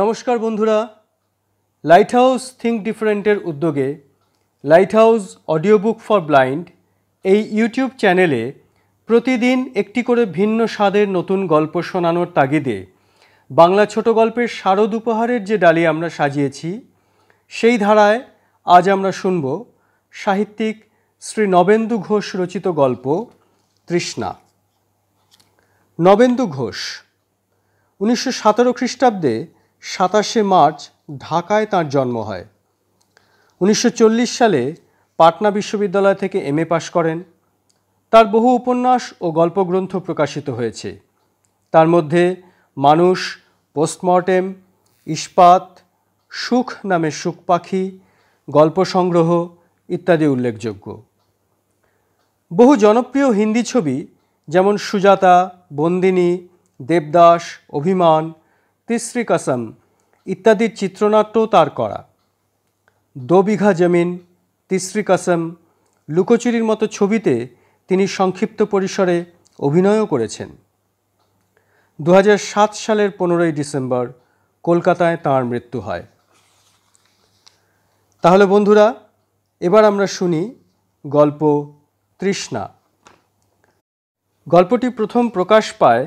নমস্কার বন্ধুরা light house think ডিফারেন্টের উদ্যোগে light house audio book for blind এই ইউটিউব চ্যানেলে প্রতিদিন একটি করে ভিন্ন স্বাদের নতুন গল্প শোনানোর তাগিদে বাংলা ছোট গল্পের শারদ উপহারের যে ডালি আমরা সাজিয়েছি সেই ধারায় আজ আমরা শুনব সাহিত্যিক শ্রী নবেন্দু ঘোষ রচিত গল্প তৃষ্ণা নবেন্দু ঘোষ উনিশশো সতেরো খ্রিস্টাব্দে সাতাশে মার্চ ঢাকায় তার জন্ম হয় উনিশশো সালে পাটনা বিশ্ববিদ্যালয় থেকে এম এ পাশ করেন তার বহু উপন্যাস ও গল্পগ্রন্থ প্রকাশিত হয়েছে তার মধ্যে মানুষ পোস্টমর্টেম ইস্পাত সুখ নামে সুখ পাখি গল্প সংগ্রহ ইত্যাদি উল্লেখযোগ্য বহু জনপ্রিয় হিন্দি ছবি যেমন সুজাতা বন্দিনী দেবদাস অভিমান তিসরি কসম ইত্যাদির চিত্রনাট্যও তার করা দো বিঘা জমিন তিসরি কসম লুকোচুরির মতো ছবিতে তিনি সংক্ষিপ্ত পরিসরে অভিনয়ও করেছেন দু সালের পনেরোই ডিসেম্বর কলকাতায় তাঁর মৃত্যু হয় তাহলে বন্ধুরা এবার আমরা শুনি গল্প তৃষ্ণা গল্পটি প্রথম প্রকাশ পায়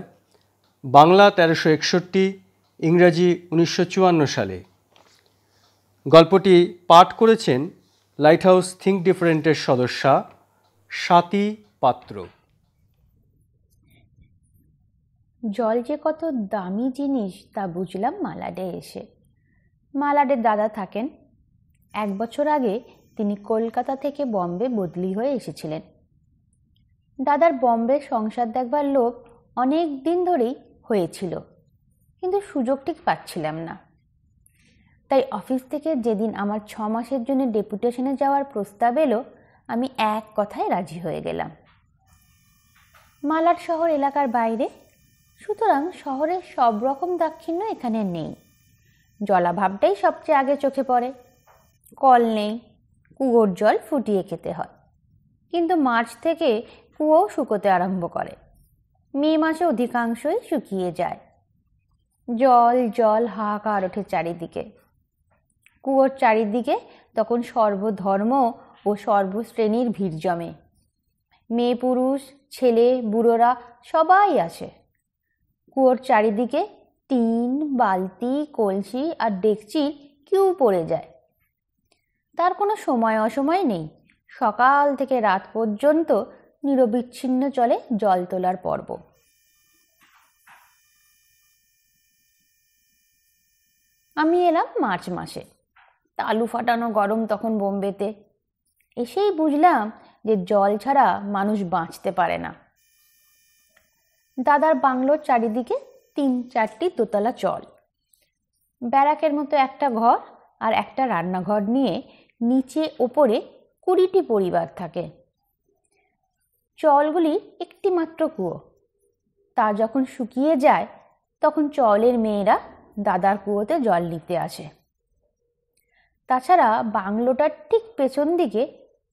বাংলা তেরোশো একষট্টি ইংরাজি উনিশশো সালে গল্পটি পাঠ করেছেন লাইট হাউস থিঙ্ক ডিফারেন্টের সদস্যা স্বাতি পাত্র জল যে কত দামি জিনিস তা বুঝলাম মালাডে এসে মালাডের দাদা থাকেন এক বছর আগে তিনি কলকাতা থেকে বম্বে বদলি হয়ে এসেছিলেন দাদার বম্বে সংসার দেখবার লোভ অনেক দিন ধরেই হয়েছিল কিন্তু সুযোগ ঠিক পাচ্ছিলাম না তাই অফিস থেকে যেদিন আমার ছ মাসের জন্য ডেপুটেশনে যাওয়ার প্রস্তাব এলো আমি এক কথায় রাজি হয়ে গেলাম মালার শহর এলাকার বাইরে সুতরাং শহরের সব রকম দাক্ষিণ্য এখানে নেই জলাভাবটাই সবচেয়ে আগে চোখে পড়ে কল নেই কুয়োর জল ফুটিয়ে খেতে হয় কিন্তু মার্চ থেকে কুয়াও শুকোতে আরম্ভ করে মে মাসে অধিকাংশই শুকিয়ে যায় জল জল হাহাকার ওঠে চারিদিকে কুয়োর চারিদিকে তখন সর্বধর্ম ও সর্বশ্রেণীর ভিড় জমে মেয়ে পুরুষ ছেলে বুড়োরা সবাই আসে কুয়োর চারিদিকে টিন বালতি কলসি আর ডেকচি কিউ পড়ে যায় তার কোনো সময় অসময় নেই সকাল থেকে রাত পর্যন্ত নিরবিচ্ছিন্ন চলে জল তোলার পর্ব আমি এলাম মার্চ মাসে তা আলু ফাটানো গরম তখন বোম্বেতে এসেই বুঝলাম যে জল ছাড়া মানুষ বাঁচতে পারে না দাদার বাংলোর চারিদিকে তিন চারটি দোতলা চল ব্যারাকের মতো একটা ঘর আর একটা রান্নাঘর নিয়ে নিচে ওপরে কুড়িটি পরিবার থাকে চলগুলি একটি মাত্র কুয়ো তা যখন শুকিয়ে যায় তখন চলের মেয়েরা দাদার কুয়োতে জল নিতে আসে তাছাড়া বাংলোটার ঠিক পেছন দিকে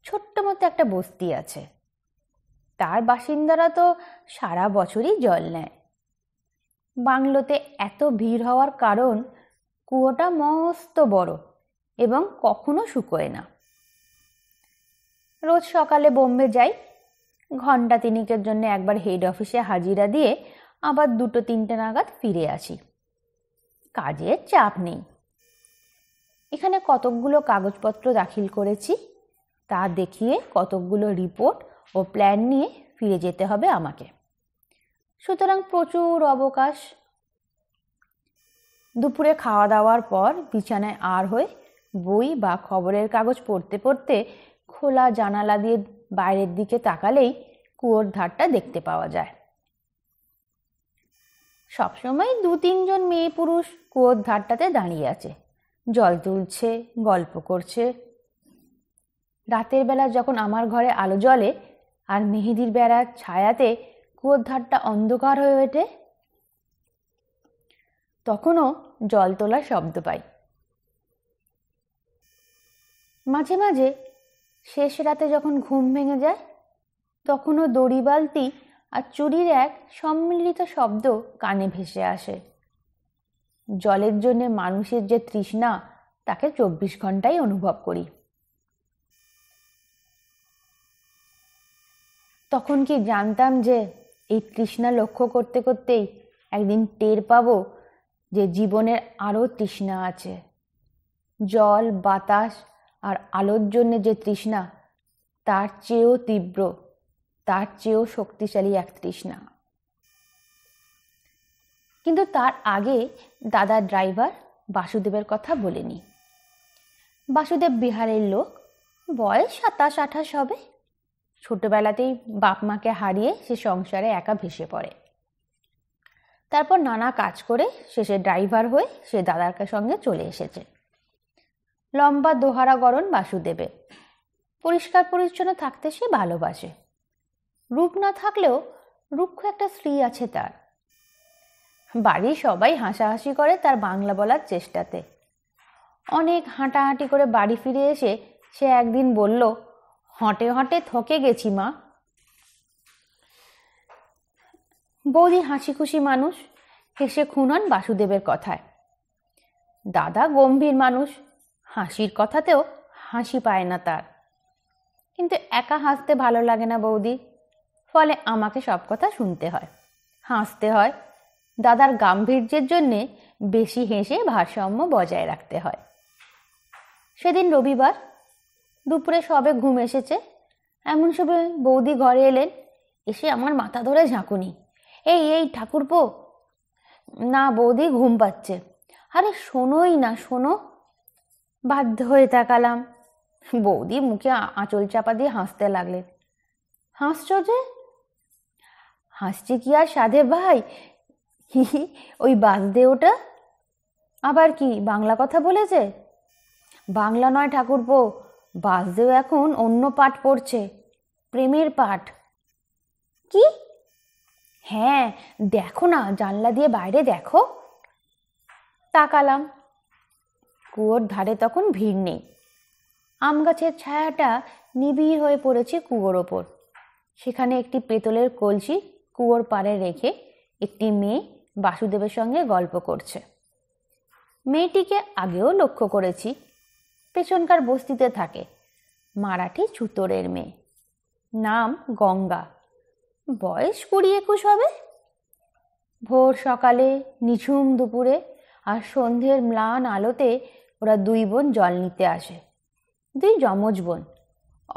ছোট্ট মতো একটা বস্তি আছে তার বাসিন্দারা তো সারা বছরই জল নেয় বাংলোতে এত ভিড় হওয়ার কারণ কুয়োটা মস্ত বড় এবং কখনো শুকোয় না রোজ সকালে বোম্বে যাই ঘণ্টা তিনিকের জন্য একবার হেড অফিসে হাজিরা দিয়ে আবার দুটো তিনটে নাগাদ ফিরে আসি কাজের চাপ নেই এখানে কতকগুলো কাগজপত্র দাখিল করেছি তা দেখিয়ে কতকগুলো রিপোর্ট ও প্ল্যান নিয়ে ফিরে যেতে হবে আমাকে সুতরাং প্রচুর অবকাশ দুপুরে খাওয়া দাওয়ার পর বিছানায় আর হয়ে বই বা খবরের কাগজ পড়তে পড়তে খোলা জানালা দিয়ে বাইরের দিকে তাকালেই কুয়োর ধারটা দেখতে পাওয়া যায় সবসময় দু তিনজন মেয়ে পুরুষ কুয়োর ধারটাতে দাঁড়িয়ে আছে জল তুলছে গল্প করছে রাতের বেলা যখন আমার ঘরে আলো জ্বলে আর মেহেদির বেড়ার ছায়াতে কুয়োর ধারটা অন্ধকার হয়ে ওঠে তখনও জল তোলার শব্দ পাই মাঝে মাঝে শেষ রাতে যখন ঘুম ভেঙে যায় তখনও দড়ি বালতি আর চুরির এক সম্মিলিত শব্দ কানে ভেসে আসে জলের জন্যে মানুষের যে তৃষ্ণা তাকে চব্বিশ ঘন্টাই অনুভব করি তখন কি জানতাম যে এই তৃষ্ণা লক্ষ্য করতে করতেই একদিন টের পাব যে জীবনের আরও তৃষ্ণা আছে জল বাতাস আর আলোর জন্যে যে তৃষ্ণা তার চেয়েও তীব্র তার চেয়েও শক্তিশালী এক তৃষ্ণা কিন্তু তার আগে দাদা ড্রাইভার বাসুদেবের কথা বলেনি বাসুদেব বিহারের লোক বয়স সাতাশ আঠাশ হবে ছোটবেলাতেই বাপ মাকে হারিয়ে সে সংসারে একা ভেসে পড়ে তারপর নানা কাজ করে শেষে ড্রাইভার হয়ে সে দাদার সঙ্গে চলে এসেছে লম্বা দোহারা গরণ বাসুদেবে পরিষ্কার পরিচ্ছন্ন থাকতে সে ভালোবাসে রূপ না থাকলেও রুক্ষ একটা স্ত্রী আছে তার বাড়ি সবাই হাসাহাসি করে তার বাংলা বলার চেষ্টাতে অনেক হাঁটাহাঁটি করে বাড়ি ফিরে এসে সে একদিন বলল হটে হটে থকে গেছি মা বৌদি হাসি খুশি মানুষ হেসে খুনন বাসুদেবের কথায় দাদা গম্ভীর মানুষ হাসির কথাতেও হাসি পায় না তার কিন্তু একা হাসতে ভালো লাগে না বৌদি ফলে আমাকে সব কথা শুনতে হয় হাসতে হয় দাদার গাম্ভীর্যের জন্যে বেশি হেসে ভারসাম্য বজায় রাখতে হয় সেদিন রবিবার দুপুরে সবে ঘুম এসেছে এমন সবে বৌদি ঘরে এলেন এসে আমার মাথা ধরে ঝাঁকুনি এই এই ঠাকুরপো না বৌদি ঘুম পাচ্ছে আরে শোনোই না শোনো বাধ্য হয়ে তাকালাম বৌদি মুখে আঁচল চাপা দিয়ে হাসতে লাগলেন হাসছ যে হাসছে কি আর সাধে ভাই ওই বাজদে ওটা আবার কি বাংলা কথা বলেছে বাংলা নয় ঠাকুরপো বাসদেও এখন অন্য পাঠ পড়ছে প্রেমের পাঠ কি হ্যাঁ দেখো না জানলা দিয়ে বাইরে দেখো তাকালাম কুয়োর ধারে তখন ভিড় নেই আম গাছের ছায়াটা নিবিড় হয়ে পড়েছে কুয়োর ওপর সেখানে একটি পেতলের কলসি কুয়োর পাড়ে রেখে একটি মেয়ে বাসুদেবের সঙ্গে গল্প করছে মেয়েটিকে আগেও লক্ষ্য করেছি পেছনকার বস্তিতে থাকে মারাঠি ছুতরের মেয়ে নাম গঙ্গা বয়স কুড়ি একুশ হবে ভোর সকালে নিঝুম দুপুরে আর সন্ধ্যের ম্লান আলোতে ওরা দুই বোন জল নিতে আসে দুই যমজ বোন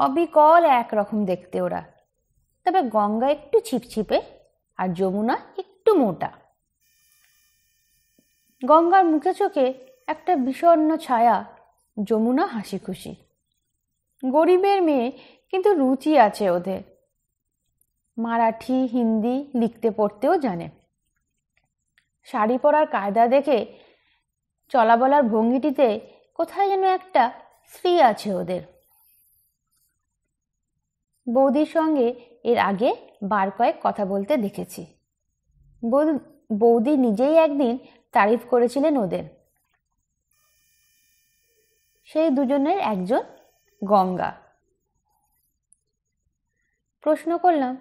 অবিকল একরকম দেখতে ওরা তবে গঙ্গা একটু ছিপছিপে আর যমুনা একটু মোটা গঙ্গার মুখে চোখে একটা বিষণ্ন ছায়া যমুনা হাসি খুশি গরিবের মেয়ে কিন্তু রুচি আছে ওদের মারাঠি হিন্দি লিখতে পড়তেও জানে শাড়ি পরার কায়দা দেখে চলা বলার ভঙ্গিটিতে কোথায় যেন একটা স্ত্রী আছে ওদের বৌদির সঙ্গে এর আগে বার কয়েক কথা বলতে দেখেছি বৌদি নিজেই একদিন তারিফ করেছিলেন ওদের সেই দুজনের একজন গঙ্গা প্রশ্ন করলাম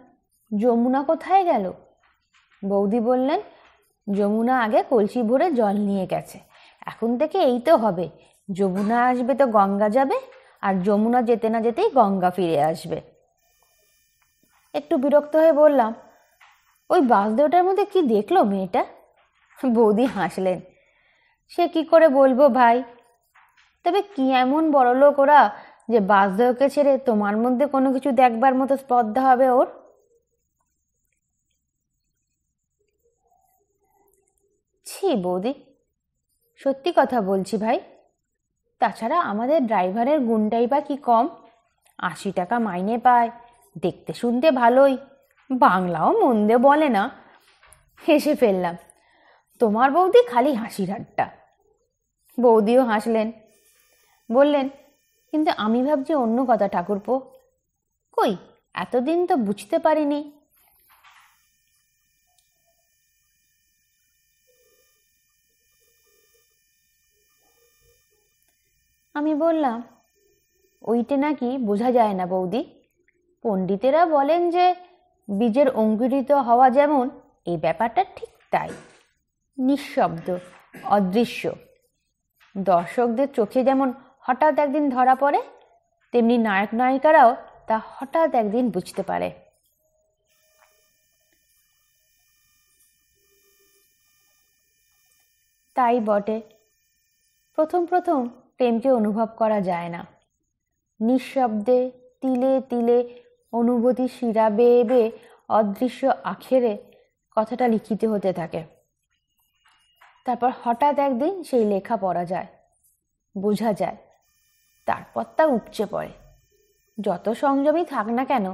যমুনা কোথায় গেল বৌদি বললেন যমুনা আগে কলসি ভরে জল নিয়ে গেছে এখন থেকে এই তো হবে যমুনা আসবে তো গঙ্গা যাবে আর যমুনা যেতে না যেতেই গঙ্গা ফিরে আসবে একটু বিরক্ত হয়ে বললাম ওই বাসদেওটার মধ্যে কি দেখলো মেয়েটা বৌদি হাসলেন সে কি করে বলবো ভাই তবে কি এমন লোক ওরা যে বাসদেওকে ছেড়ে তোমার মধ্যে কোনো কিছু দেখবার মতো স্পর্ধা হবে ওর ছি বৌদি সত্যি কথা বলছি ভাই তাছাড়া আমাদের ড্রাইভারের গুন্ডাই বা কি কম আশি টাকা মাইনে পায় দেখতে শুনতে ভালোই বাংলাও মন্দে বলে না হেসে ফেললাম তোমার বৌদি খালি হাসির আড্ডা বৌদিও হাসলেন বললেন কিন্তু আমি ভাবছি অন্য কথা ঠাকুরপো কই এতদিন তো বুঝতে পারিনি আমি বললাম ওইটে নাকি বোঝা যায় না বৌদি পণ্ডিতেরা বলেন যে বীজের অঙ্কুরিত হওয়া যেমন এই ব্যাপারটা ঠিক তাই নিঃশব্দ অদৃশ্য দর্শকদের চোখে যেমন হঠাৎ একদিন ধরা পড়ে তেমনি নায়ক নায়িকারাও তা হঠাৎ একদিন বুঝতে পারে তাই বটে প্রথম প্রথম প্রেমকে অনুভব করা যায় না নিঃশব্দে তিলে তিলে অনুভূতি শিরা বেয়ে বেয়ে অদৃশ্য আখেরে কথাটা লিখিত হতে থাকে তারপর হঠাৎ একদিন সেই লেখা পড়া যায় বোঝা যায় তারপর তা উপচে পড়ে যত সংযমই থাক না কেন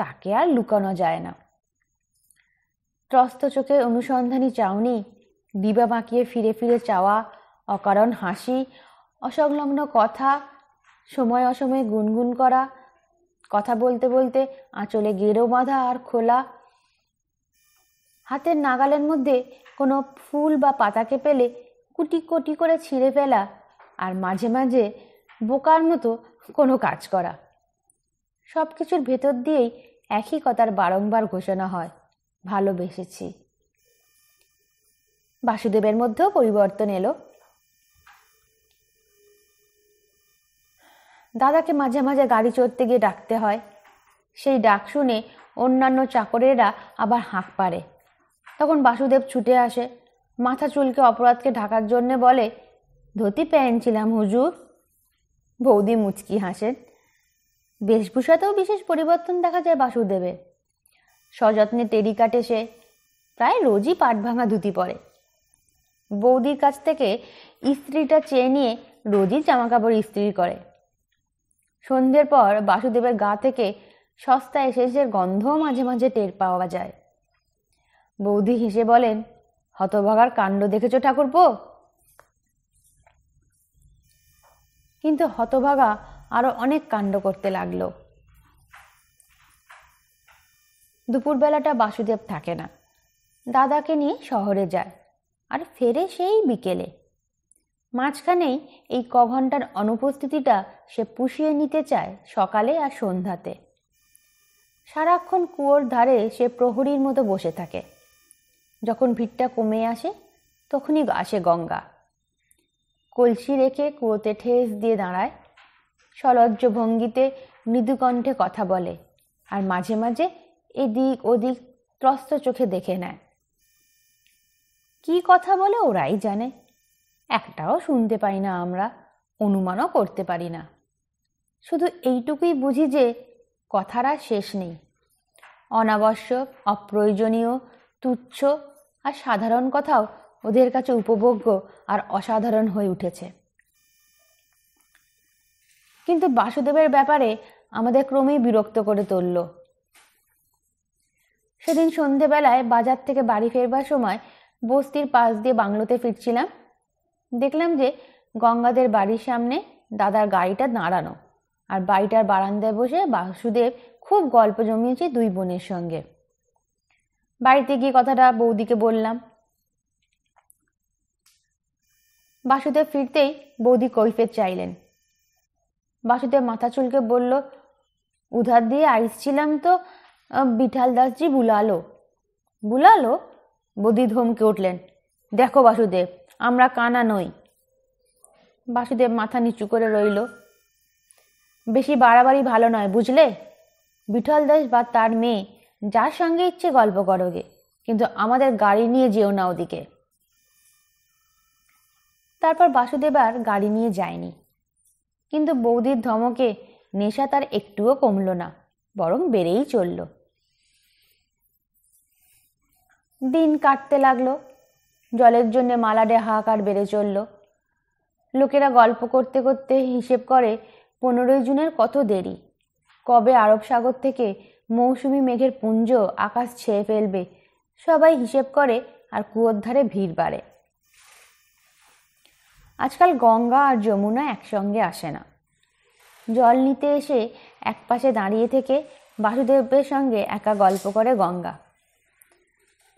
তাকে আর লুকানো যায় না ত্রস্ত চোখে অনুসন্ধানী চাউনি দিবা বাঁকিয়ে ফিরে ফিরে চাওয়া অকারণ হাসি অসংলগ্ন কথা সময় অসময়ে গুনগুন করা কথা বলতে বলতে আঁচলে গেরো বাঁধা আর খোলা হাতের নাগালের মধ্যে কোনো ফুল বা পাতাকে পেলে কুটি কোটি করে ছিঁড়ে ফেলা আর মাঝে মাঝে বোকার মতো কোনো কাজ করা সব কিছুর ভেতর দিয়েই একই কথার বারংবার ঘোষণা হয় ভালোবেসেছি বাসুদেবের মধ্যেও পরিবর্তন এলো দাদাকে মাঝে মাঝে গাড়ি চড়তে গিয়ে ডাকতে হয় সেই ডাক শুনে অন্যান্য চাকরেরা আবার হাঁক পারে তখন বাসুদেব ছুটে আসে মাথা চুলকে অপরাধকে ঢাকার জন্যে বলে ধুতি পেয়েছিলাম হুজুর বৌদি মুচকি হাসেন বেশভূষাতেও বিশেষ পরিবর্তন দেখা যায় বাসুদেবের সযত্নে টেরি কাটে সে প্রায় রোজই পাট ভাঙা ধুতি পরে বৌদির কাছ থেকে ইস্ত্রিটা চেয়ে নিয়ে রোজই জামাকাপড় ইস্ত্রি করে সন্ধ্যের পর বাসুদেবের গা থেকে সস্তা এসেজের গন্ধও মাঝে মাঝে টের পাওয়া যায় বৌদি হেসে বলেন হতভাগার কাণ্ড দেখেছ ঠাকুরপো কিন্তু হতভাগা আরো অনেক কাণ্ড করতে লাগলো দুপুরবেলাটা বাসুদেব থাকে না দাদাকে নিয়ে শহরে যায় আর ফেরে সেই বিকেলে মাঝখানেই এই ক ঘন্টার অনুপস্থিতিটা সে পুষিয়ে নিতে চায় সকালে আর সন্ধ্যাতে সারাক্ষণ কুয়োর ধারে সে প্রহরীর মতো বসে থাকে যখন ভিড়টা কমে আসে তখনই আসে গঙ্গা কলসি রেখে কুয়োতে ঠেস দিয়ে দাঁড়ায় সলজ্জ ভঙ্গিতে মৃদুকণ্ঠে কথা বলে আর মাঝে মাঝে এদিক ওদিক ত্রস্ত চোখে দেখে নেয় কি কথা বলে ওরাই জানে একটাও শুনতে পাই না আমরা অনুমানও করতে পারি না শুধু এইটুকুই বুঝি যে কথারা আর শেষ নেই অনাবশ্যক অপ্রয়োজনীয় তুচ্ছ আর সাধারণ কথাও ওদের কাছে উপভোগ্য আর অসাধারণ হয়ে উঠেছে কিন্তু বাসুদেবের ব্যাপারে আমাদের ক্রমেই বিরক্ত করে তুলল সেদিন সন্ধেবেলায় বাজার থেকে বাড়ি ফেরবার সময় বস্তির পাশ দিয়ে বাংলোতে ফিরছিলাম দেখলাম যে গঙ্গাদের বাড়ির সামনে দাদার গাড়িটা দাঁড়ানো আর বাড়িটার বারান্দায় বসে বাসুদেব খুব গল্প জমিয়েছে দুই বোনের সঙ্গে বাড়িতে গিয়ে কথাটা বৌদিকে বললাম বাসুদেব ফিরতেই বৌদি কৈফের চাইলেন বাসুদেব মাথা চুলকে বলল উধার দিয়ে আইসছিলাম তো বিঠাল দাসজি বুলালো বুলালো বৌদি ধমকে উঠলেন দেখো বাসুদেব আমরা কানা নই বাসুদেব মাথা নিচু করে রইল বেশি বাড়াবাড়ি ভালো নয় বুঝলে বিঠল দাস বা তার মেয়ে যার সঙ্গে ইচ্ছে গল্প করোগে কিন্তু আমাদের গাড়ি নিয়ে যেও না ওদিকে তারপর বাসুদেব আর গাড়ি নিয়ে যায়নি কিন্তু বৌদির ধমকে নেশা তার একটুও কমল না বরং বেড়েই চলল দিন কাটতে লাগলো জলের জন্যে মালাডে হাহাকার বেড়ে চলল লোকেরা গল্প করতে করতে হিসেব করে পনেরোই জুনের কত দেরি কবে আরব সাগর থেকে মৌসুমি মেঘের পুঞ্জ আকাশ ছেয়ে ফেলবে সবাই হিসেব করে আর কুয়োর ধারে ভিড় বাড়ে আজকাল গঙ্গা আর যমুনা একসঙ্গে আসে না জল নিতে এসে একপাশে দাঁড়িয়ে থেকে বাসুদেবের সঙ্গে একা গল্প করে গঙ্গা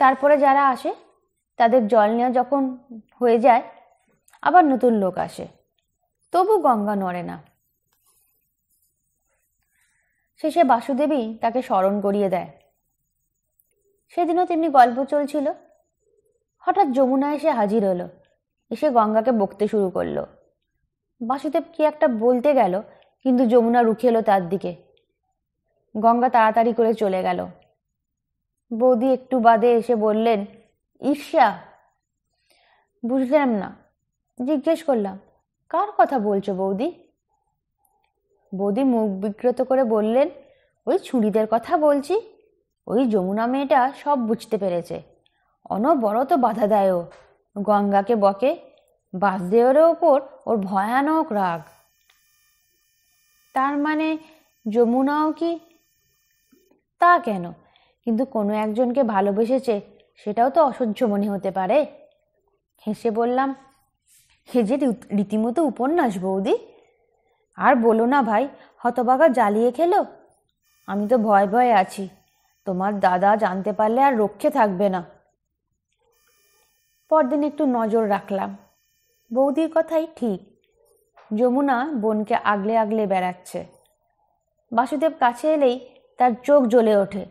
তারপরে যারা আসে তাদের জল নেওয়া যখন হয়ে যায় আবার নতুন লোক আসে তবু গঙ্গা নড়ে না শেষে বাসুদেবী তাকে স্মরণ করিয়ে দেয় সেদিনও তেমনি গল্প চলছিল হঠাৎ যমুনা এসে হাজির হলো এসে গঙ্গাকে বকতে শুরু করলো বাসুদেব কি একটা বলতে গেল কিন্তু যমুনা রুখে এলো তার দিকে গঙ্গা তাড়াতাড়ি করে চলে গেল বৌদি একটু বাদে এসে বললেন ঈর্ষা বুঝলাম না জিজ্ঞেস করলাম কার কথা বলছো বৌদি বৌদি মুখ বিক্রত করে বললেন ওই ছুরিদের কথা বলছি ওই যমুনা মেয়েটা সব বুঝতে পেরেছে অনবরত বাধা দেয় ও গঙ্গাকে বকে বাসদেওয়ের ওপর ওর ভয়ানক রাগ তার মানে যমুনাও কি তা কেন কিন্তু কোনো একজনকে ভালোবেসেছে সেটাও তো অসহ্য মনে হতে পারে হেসে বললাম হে যে রীতিমতো উপন্যাস বৌদি আর বলো না ভাই হতবাগা জ্বালিয়ে খেলো আমি তো ভয় ভয়ে আছি তোমার দাদা জানতে পারলে আর রক্ষে থাকবে না পরদিন একটু নজর রাখলাম বৌদির কথাই ঠিক যমুনা বোনকে আগলে আগলে বেড়াচ্ছে বাসুদেব কাছে এলেই তার চোখ জ্বলে ওঠে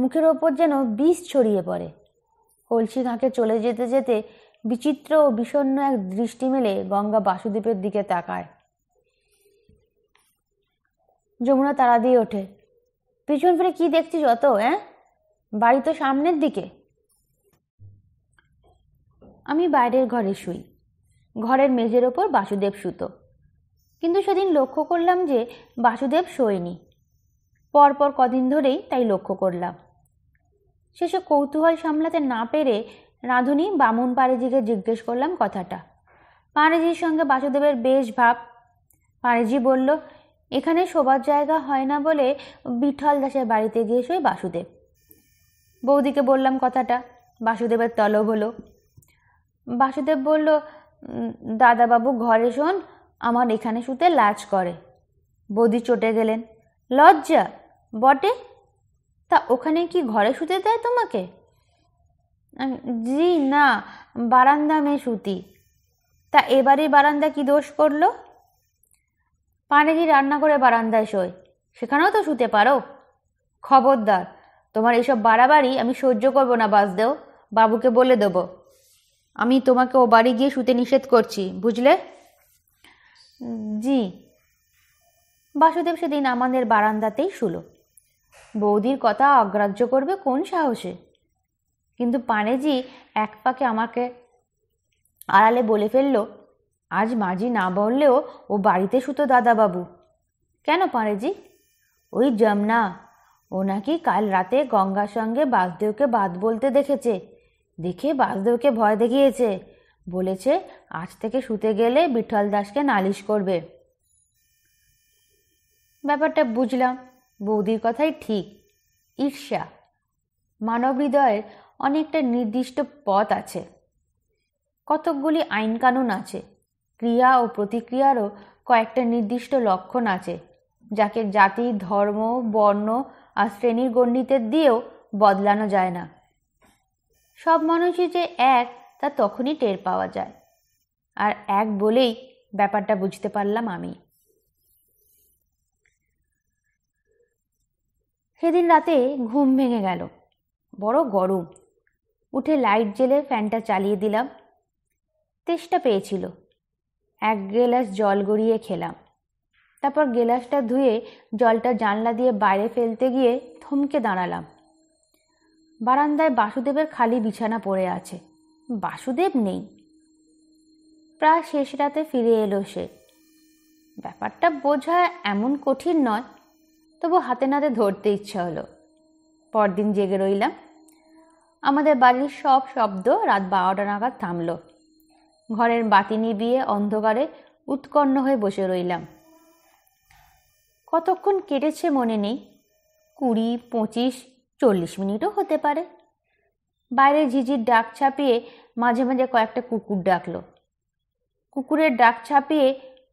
মুখের ওপর যেন বিষ ছড়িয়ে পড়ে কলসি ঘাটে চলে যেতে যেতে বিচিত্র ও বিষণ্ন এক দৃষ্টি মেলে গঙ্গা বাসুদ্বীপের দিকে তাকায় যমুনা তারা দিয়ে ওঠে পিছন ফিরে কি দেখছিস যত হ্যাঁ বাড়ি তো সামনের দিকে আমি বাইরের ঘরে শুই ঘরের মেঝের ওপর বাসুদেব সুতো কিন্তু সেদিন লক্ষ্য করলাম যে বাসুদেব শোয়নি পরপর কদিন ধরেই তাই লক্ষ্য করলাম শেষে কৌতূহল সামলাতে না পেরে রাঁধুনি বামুন পারেজিকে জিজ্ঞেস করলাম কথাটা পারেজির সঙ্গে বাসুদেবের বেশ ভাব পারেজি বলল এখানে শোবার জায়গা হয় না বলে বিঠল দাসের বাড়িতে গিয়ে শোয় বাসুদেব বৌদিকে বললাম কথাটা বাসুদেবের তলব হলো বাসুদেব বলল দাদাবাবু ঘরে শোন আমার এখানে শুতে লাজ করে বৌদি চটে গেলেন লজ্জা বটে তা ওখানে কি ঘরে শুতে দেয় তোমাকে জি না বারান্দা মেয়ে শুতি তা এবারে বারান্দা কি দোষ করলো পানেজি রান্না করে বারান্দায় শোয় সেখানেও তো শুতে পারো খবরদার তোমার এইসব বাড়াবাড়ি আমি সহ্য করবো না বাসদেও বাবুকে বলে দেবো আমি তোমাকে ও বাড়ি গিয়ে শুতে নিষেধ করছি বুঝলে জি বাসুদেব সেদিন আমাদের বারান্দাতেই শুলো বৌদির কথা অগ্রাহ্য করবে কোন সাহসে কিন্তু পানেজি এক পাকে আমাকে আড়ালে বলে ফেলল আজ মাঝি না বললেও ও বাড়িতে সুতো দাদাবাবু কেন পানেজি ওই যমনা ও নাকি কাল রাতে গঙ্গার সঙ্গে বাসদেবকে বাদ বলতে দেখেছে দেখে বাসদেবকে ভয় দেখিয়েছে বলেছে আজ থেকে শুতে গেলে বিঠল দাসকে নালিশ করবে ব্যাপারটা বুঝলাম বৌদির কথাই ঠিক ঈর্ষা মানব হৃদয়ের অনেকটা নির্দিষ্ট পথ আছে কতকগুলি আইনকানুন আছে ক্রিয়া ও প্রতিক্রিয়ারও কয়েকটা নির্দিষ্ট লক্ষণ আছে যাকে জাতি ধর্ম বর্ণ আর শ্রেণীর গণ্ডিতের দিয়েও বদলানো যায় না সব মানুষই যে এক তা তখনই টের পাওয়া যায় আর এক বলেই ব্যাপারটা বুঝতে পারলাম আমি সেদিন রাতে ঘুম ভেঙে গেল বড় গরম উঠে লাইট জেলে ফ্যানটা চালিয়ে দিলাম তেষ্টা পেয়েছিল এক গ্লাস জল গড়িয়ে খেলাম তারপর গ্লাসটা ধুয়ে জলটা জানলা দিয়ে বাইরে ফেলতে গিয়ে থমকে দাঁড়ালাম বারান্দায় বাসুদেবের খালি বিছানা পড়ে আছে বাসুদেব নেই প্রায় শেষ রাতে ফিরে এলো সে ব্যাপারটা বোঝা এমন কঠিন নয় তবু হাতে নাতে ধরতে ইচ্ছা হলো পরদিন জেগে রইলাম আমাদের বাড়ির সব শব্দ রাত বারোটা নাগাদ থামল ঘরের বাতি নিবিয়ে অন্ধকারে উৎকন্ন হয়ে বসে রইলাম কতক্ষণ কেটেছে মনে নেই কুড়ি পঁচিশ চল্লিশ মিনিটও হতে পারে বাইরে ঝিঝির ডাক ছাপিয়ে মাঝে মাঝে কয়েকটা কুকুর ডাকলো কুকুরের ডাক ছাপিয়ে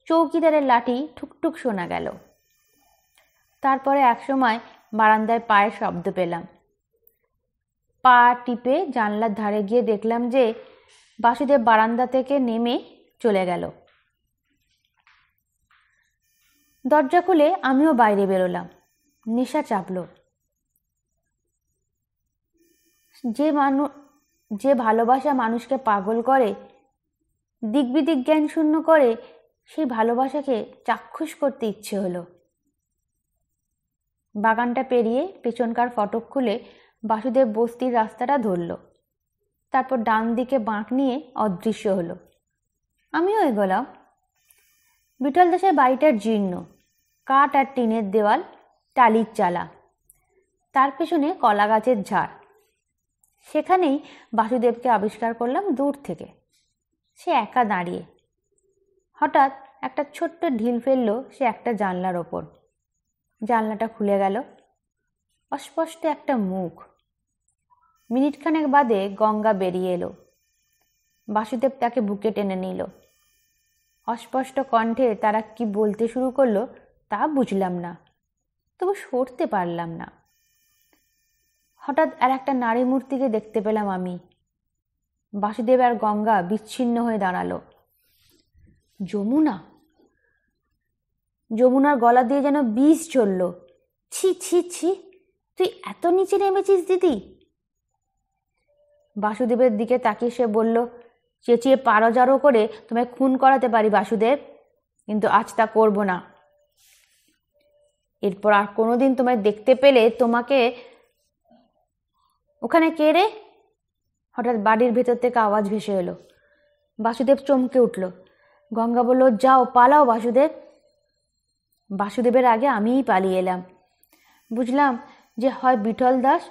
চৌকিদারের লাঠি ঠুকঠুক শোনা গেল তারপরে একসময় বারান্দায় পায়ের শব্দ পেলাম পা টিপে জানলার ধারে গিয়ে দেখলাম যে বাসুদেব বারান্দা থেকে নেমে চলে গেল দরজা খুলে আমিও বাইরে বেরোলাম নেশা চাপল যে মানু যে ভালোবাসা মানুষকে পাগল করে দিগ্বিদিক জ্ঞান শূন্য করে সেই ভালোবাসাকে চাক্ষুষ করতে ইচ্ছে হলো বাগানটা পেরিয়ে পেছনকার ফটক খুলে বাসুদেব বস্তির রাস্তাটা ধরল তারপর ডান দিকে বাঁক নিয়ে অদৃশ্য হলো আমিও এগোলাম বিঠল দেশের বাড়িটার জীর্ণ কাঠ আর টিনের দেওয়াল টালির চালা তার পেছনে কলা গাছের ঝাড় সেখানেই বাসুদেবকে আবিষ্কার করলাম দূর থেকে সে একা দাঁড়িয়ে হঠাৎ একটা ছোট্ট ঢিল ফেললো সে একটা জানলার ওপর জানলাটা খুলে গেল অস্পষ্ট একটা মুখ মিনিটখানেক বাদে গঙ্গা বেরিয়ে এলো বাসুদেব তাকে বুকে টেনে নিল অস্পষ্ট কণ্ঠে তারা কি বলতে শুরু করলো তা বুঝলাম না তবু সরতে পারলাম না হঠাৎ আর একটা নারী মূর্তিকে দেখতে পেলাম আমি বাসুদেব আর গঙ্গা বিচ্ছিন্ন হয়ে দাঁড়ালো যমুনা যমুনার গলা দিয়ে যেন বিষ চলল ছি ছি ছি তুই এত নিচে নেমেছিস দিদি বাসুদেবের দিকে তাকিয়ে সে বলল চেঁচিয়ে পারজারও করে তোমায় খুন করাতে পারি বাসুদেব কিন্তু আজ তা করব না এরপর আর কোনোদিন তোমায় দেখতে পেলে তোমাকে ওখানে কে রে হঠাৎ বাড়ির ভেতর থেকে আওয়াজ ভেসে এলো বাসুদেব চমকে উঠল গঙ্গা বলল যাও পালাও বাসুদেব বাসুদেবের আগে আমিই পালিয়ে এলাম বুঝলাম যে হয় বিঠল দাস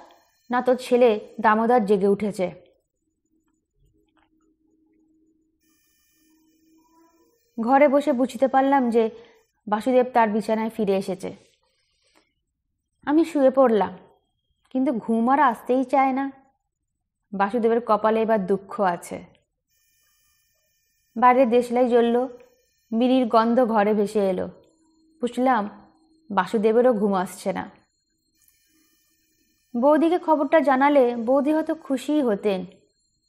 না তো ছেলে দামোদর জেগে উঠেছে ঘরে বসে বুঝতে পারলাম যে বাসুদেব তার বিছানায় ফিরে এসেছে আমি শুয়ে পড়লাম কিন্তু ঘুম আর আসতেই চায় না বাসুদেবের কপালে এবার দুঃখ আছে বাইরে দেশলাই জ্বলল মিরির গন্ধ ঘরে ভেসে এলো বুঝলাম বাসুদেবেরও ঘুম আসছে না বৌদিকে খবরটা জানালে বৌদি হয়তো খুশিই হতেন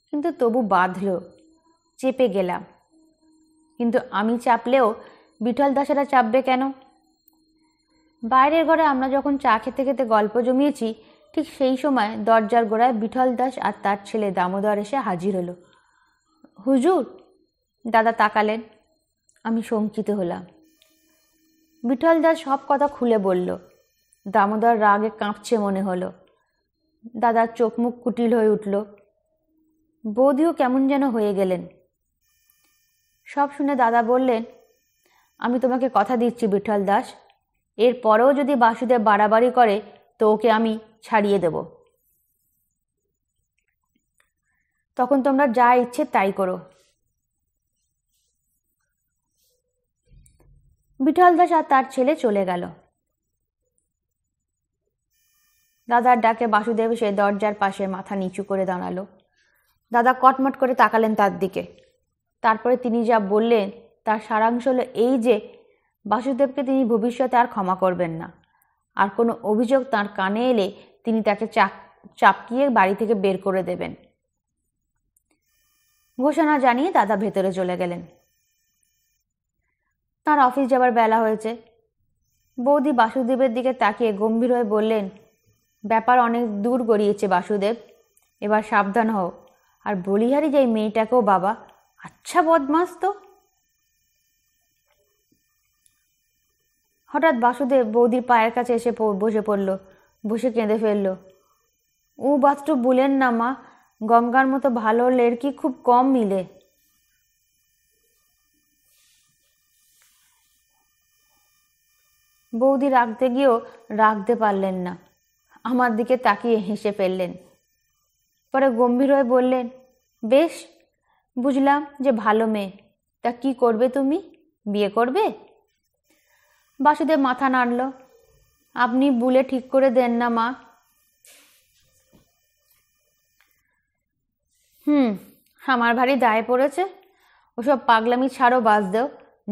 কিন্তু তবু বাঁধল চেপে গেলাম কিন্তু আমি চাপলেও বিঠল দাসেরা চাপবে কেন বাইরের ঘরে আমরা যখন চা খেতে খেতে গল্প জমিয়েছি ঠিক সেই সময় দরজার গোড়ায় বিঠল দাস আর তার ছেলে দামোদর এসে হাজির হলো হুজুর দাদা তাকালেন আমি শঙ্কিত হলাম বিঠল দাস সব কথা খুলে বলল দামোদর রাগে কাঁপছে মনে হলো দাদার চোখ মুখ কুটিল হয়ে উঠল বৌদিও কেমন যেন হয়ে গেলেন সব শুনে দাদা বললেন আমি তোমাকে কথা দিচ্ছি বিঠল দাস এর পরেও যদি বাসুদেব বাড়াবাড়ি করে তো ওকে আমি ছাড়িয়ে দেব তখন তোমরা যা ইচ্ছে তাই করো বিঠল দাস আর তার ছেলে চলে গেল দাদার ডাকে বাসুদেব সে দরজার পাশে মাথা নিচু করে দাঁড়ালো দাদা কটমট করে তাকালেন তার দিকে তারপরে তিনি যা বললেন তার সারাংশ হলো এই যে বাসুদেবকে তিনি ভবিষ্যতে আর ক্ষমা করবেন না আর কোনো অভিযোগ তার কানে এলে তিনি তাকে চাক চাপকিয়ে বাড়ি থেকে বের করে দেবেন ঘোষণা জানিয়ে দাদা ভেতরে চলে গেলেন তার অফিস যাবার বেলা হয়েছে বৌদি বাসুদেবের দিকে তাকিয়ে গম্ভীর হয়ে বললেন ব্যাপার অনেক দূর গড়িয়েছে বাসুদেব এবার সাবধান হও আর বলিহারি যে মেয়েটাকেও বাবা আচ্ছা বদমাস তো হঠাৎ বাসুদেব বৌদির পায়ের কাছে এসে বসে পড়ল বসে কেঁদে ফেলল ও বাস্তু বলেন না মা গঙ্গার মতো ভালো লেড়কি খুব কম মিলে বৌদি রাখতে গিয়েও রাখতে পারলেন না আমার দিকে তাকিয়ে হেসে ফেললেন পরে গম্ভীর হয়ে বললেন বেশ বুঝলাম যে ভালো মেয়ে তা কি করবে তুমি বিয়ে করবে বাসুদেব মাথা নাড়ল আপনি বুলে ঠিক করে দেন না মা হুম আমার ভারী দায়ে পড়েছে ওসব পাগলামি ছাড়ো বাস দেও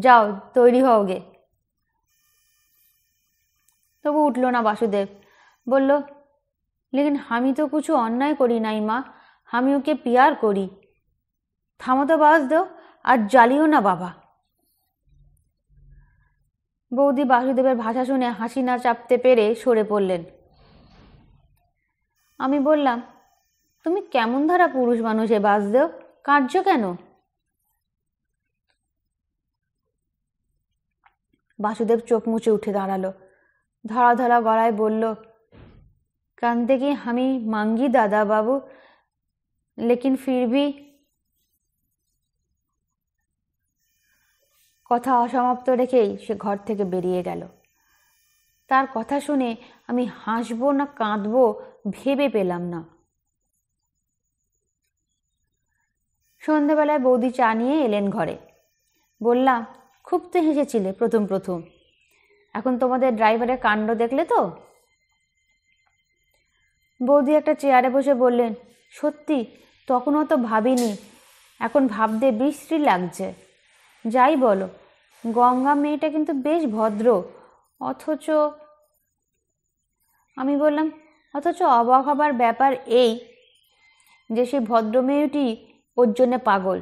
যাও তৈরি হও গে তবু উঠল না বাসুদেব বলল লেকিন আমি তো কিছু অন্যায় করি নাই মা আমি ওকে পিয়ার করি থামতো বাস দেও আর জ্বালিও না বাবা বৌদি বাসুদেবের ভাষা শুনে হাসি না চাপতে পেরে সরে পড়লেন আমি বললাম তুমি কেমন ধারা পুরুষ এ বাস দেও কার্য কেন বাসুদেব চোখ মুচে উঠে দাঁড়ালো ধরা গলায় বলল কানতে কি আমি মাঙ্গি দাদা বাবু লেকিন ফিরবি কথা অসমাপ্ত রেখেই সে ঘর থেকে বেরিয়ে গেল তার কথা শুনে আমি হাসব না কাঁদব ভেবে পেলাম না সন্ধেবেলায় বৌদি চা নিয়ে এলেন ঘরে বললাম খুব তো হেসেছিলে প্রথম প্রথম এখন তোমাদের ড্রাইভারের কাণ্ড দেখলে তো বৌদি একটা চেয়ারে বসে বললেন সত্যি তখন অত ভাবিনি এখন ভাবতে বিশ্রী লাগছে যাই বলো গঙ্গা মেয়েটা কিন্তু বেশ ভদ্র অথচ আমি বললাম অথচ অবাক হবার ব্যাপার এই যে সেই ভদ্র মেয়েটি ওর জন্যে পাগল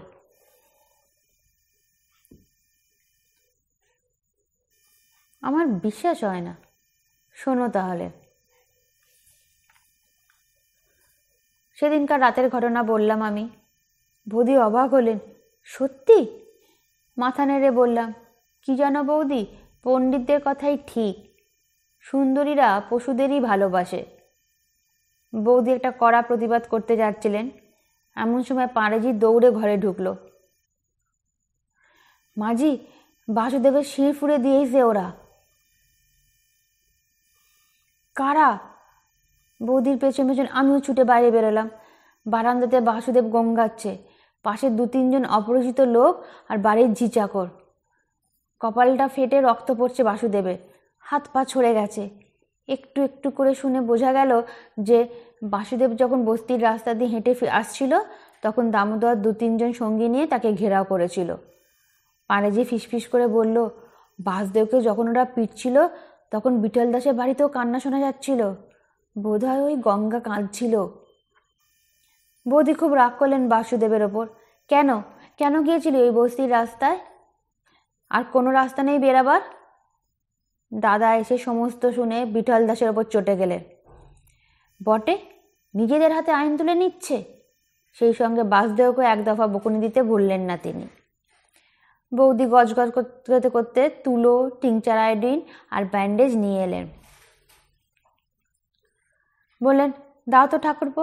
আমার বিশ্বাস হয় না শোনো তাহলে সেদিনকার রাতের ঘটনা বললাম আমি বৌদি অবাক হলেন সত্যি মাথা নেড়ে বললাম কি জানো বৌদি পণ্ডিতদের কথাই ঠিক সুন্দরীরা পশুদেরই ভালোবাসে বৌদি একটা কড়া প্রতিবাদ করতে যাচ্ছিলেন এমন সময় পাড়েজি দৌড়ে ঘরে ঢুকলো মাঝি বাসুদেবের শিঁড় ফুড়ে দিয়েছে ওরা কারা বৌদির পেছন পেছন আমিও ছুটে বাইরে বেরোলাম বারান্দাতে বাসুদেব গঙ্গাচ্ছে পাশে দু তিনজন অপরিচিত লোক আর বাড়ির ঝিচাকর কপালটা ফেটে রক্ত পড়ছে বাসুদেবের হাত পা ছড়ে গেছে একটু একটু করে শুনে বোঝা গেল যে বাসুদেব যখন বস্তির রাস্তা দিয়ে হেঁটে আসছিল তখন দামোদর দু তিনজন সঙ্গী নিয়ে তাকে ঘেরাও করেছিল পারেজি ফিসফিস করে বলল বাসদেবকে যখন ওরা পিটছিল তখন বিটল দাসের বাড়িতেও কান্না শোনা যাচ্ছিল বোধহয় ওই গঙ্গা কাঁদছিল বৌদি খুব রাগ করলেন বাসুদেবের ওপর কেন কেন গিয়েছিল ওই বস্তির রাস্তায় আর কোনো রাস্তা নেই বেরাবার দাদা এসে সমস্ত শুনে বিটল দাসের ওপর চটে গেলেন বটে নিজেদের হাতে আইন তুলে নিচ্ছে সেই সঙ্গে বাসদেহকে এক দফা বকুনি দিতে ভুললেন না তিনি বৌদি গজগজ করতে করতে তুলো টিংচার আইডিন আর ব্যান্ডেজ নিয়ে এলেন বললেন দাও তো ঠাকুরপো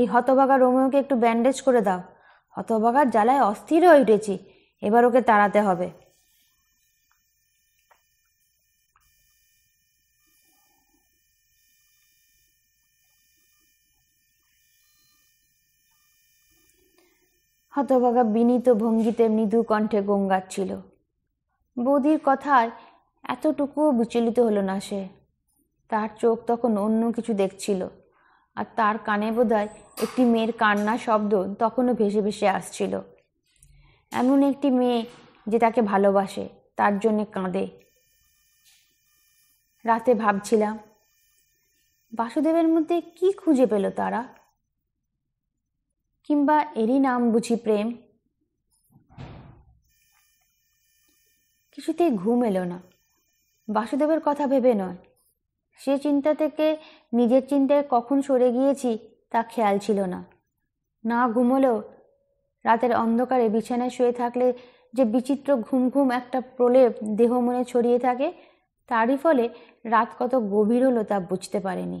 এই হতবাগা রোমিওকে একটু ব্যান্ডেজ করে দাও হতবাগার জ্বালায় অস্থির হয়ে উঠেছি এবার ওকে তাড়াতে হবে হতভাগা বিনীত ভঙ্গিতে মৃদু কণ্ঠে গঙ্গাচ্ছিল বৌদির কথায় এতটুকুও বিচলিত হলো না সে তার চোখ তখন অন্য কিছু দেখছিল আর তার কানে বোধহয় একটি মেয়ের কান্না শব্দ তখনও ভেসে ভেসে আসছিল এমন একটি মেয়ে যে তাকে ভালোবাসে তার জন্যে কাঁদে রাতে ভাবছিলাম বাসুদেবের মধ্যে কি খুঁজে পেল তারা কিংবা এরই নাম বুঝি প্রেম কিছুতেই ঘুম এলো না বাসুদেবের কথা ভেবে নয় সে চিন্তা থেকে নিজের চিন্তায় কখন সরে গিয়েছি তা খেয়াল ছিল না না ঘুমলেও রাতের অন্ধকারে বিছানায় শুয়ে থাকলে যে বিচিত্র ঘুম ঘুম একটা প্রলেপ দেহ মনে ছড়িয়ে থাকে তারই ফলে রাত কত গভীর হলো তা বুঝতে পারেনি